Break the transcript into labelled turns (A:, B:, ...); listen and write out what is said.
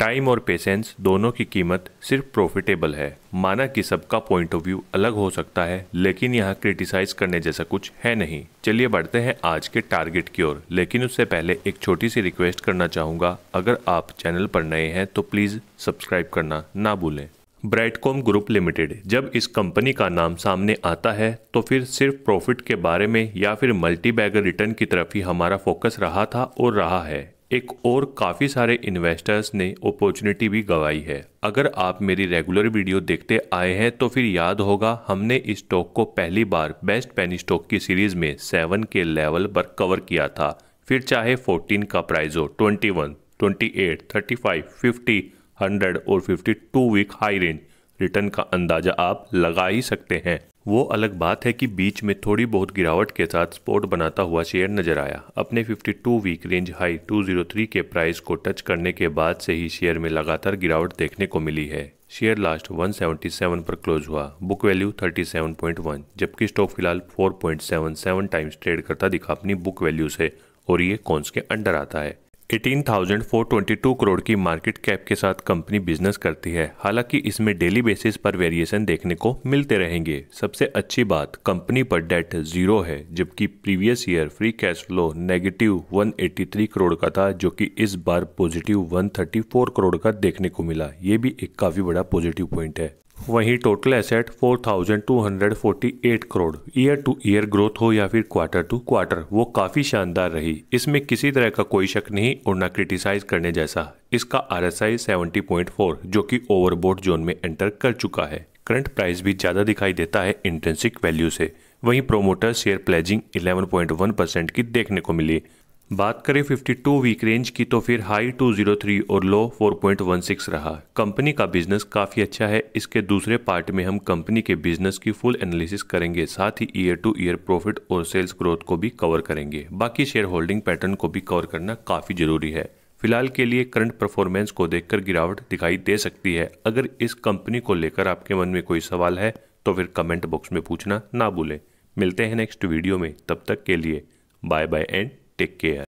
A: Time और patience दोनों की कीमत सिर्फ प्रॉफिटेबल है माना कि सबका पॉइंट ऑफ व्यू अलग हो सकता है लेकिन यहाँ क्रिटिसाइज करने जैसा कुछ है नहीं चलिए बढ़ते हैं आज के टारगेट की ओर लेकिन उससे पहले एक छोटी सी रिक्वेस्ट करना चाहूँगा अगर आप चैनल पर नए हैं तो प्लीज़ सब्सक्राइब करना ना भूलें ब्राइटकॉम ग्रुप लिमिटेड जब इस कंपनी का नाम सामने आता है तो फिर सिर्फ प्रॉफिट के बारे में या फिर मल्टी बैगर रिटर्न की तरफ ही हमारा फोकस रहा था और रहा है एक और काफ़ी सारे इन्वेस्टर्स ने अपॉर्चुनिटी भी गवाई है अगर आप मेरी रेगुलर वीडियो देखते आए हैं तो फिर याद होगा हमने इस स्टॉक को पहली बार बेस्ट पेनी स्टॉक की सीरीज में सेवन के लेवल पर कवर किया था फिर चाहे फोर्टीन का प्राइस हो twenty twenty one eight thirty five fifty hundred और fifty two week high range return का अंदाजा आप लगा ही सकते हैं वो अलग बात है कि बीच में थोड़ी बहुत गिरावट के साथ स्पोर्ट बनाता हुआ शेयर नजर आया अपने 52 वीक रेंज हाई 203 के प्राइस को टच करने के बाद से ही शेयर में लगातार गिरावट देखने को मिली है शेयर लास्ट 177 पर क्लोज हुआ बुक वैल्यू 37.1 जबकि स्टॉक फिलहाल 4.77 टाइम्स ट्रेड करता दिखा अपनी बुक वैल्यू से और ये कौनस के अंडर आता है 18,422 करोड़ की मार्केट कैप के साथ कंपनी बिजनेस करती है हालांकि इसमें डेली बेसिस पर वेरिएशन देखने को मिलते रहेंगे सबसे अच्छी बात कंपनी पर डेट जीरो है जबकि previous year free cash flow negative 183 crore का था जो कि इस बार पॉजिटिव 134 करोड़ का देखने को मिला ये भी एक काफ़ी बड़ा पॉजिटिव पॉइंट है वहीं total asset 4,248 crore year to year growth हो या फिर क्वार्टर टू क्वार्टर वो काफ़ी शानदार रही इसमें किसी तरह का कोई शक नहीं और ना क्रिटिसाइज करने जैसा इसका R S I seventy point four जो कि ओवरबोर्ड जोन में एंटर कर चुका है करंट प्राइस भी ज़्यादा दिखाई देता है इंटेंसिक वैल्यू से वहीं प्रोमोटर शेयर प्लेजिंग 11.1 परसेंट की देखने को मिली बात करें 52 वीक रेंज की तो फिर हाई 203 और लो 4.16 रहा कंपनी का बिजनेस काफ़ी अच्छा है इसके दूसरे पार्ट में हम कंपनी के बिजनेस की फुल एनालिसिस करेंगे साथ ही ईयर टू ईयर प्रॉफिट और सेल्स ग्रोथ को भी कवर करेंगे बाकी शेयर होल्डिंग पैटर्न को भी कवर करना काफ़ी ज़रूरी है फिलहाल के लिए करंट परफॉर्मेंस को देखकर गिरावट दिखाई दे सकती है अगर इस कंपनी को लेकर आपके मन में कोई सवाल है तो फिर कमेंट बॉक्स में पूछना ना भूलें मिलते हैं नेक्स्ट वीडियो में तब तक के लिए bye bye and Take care.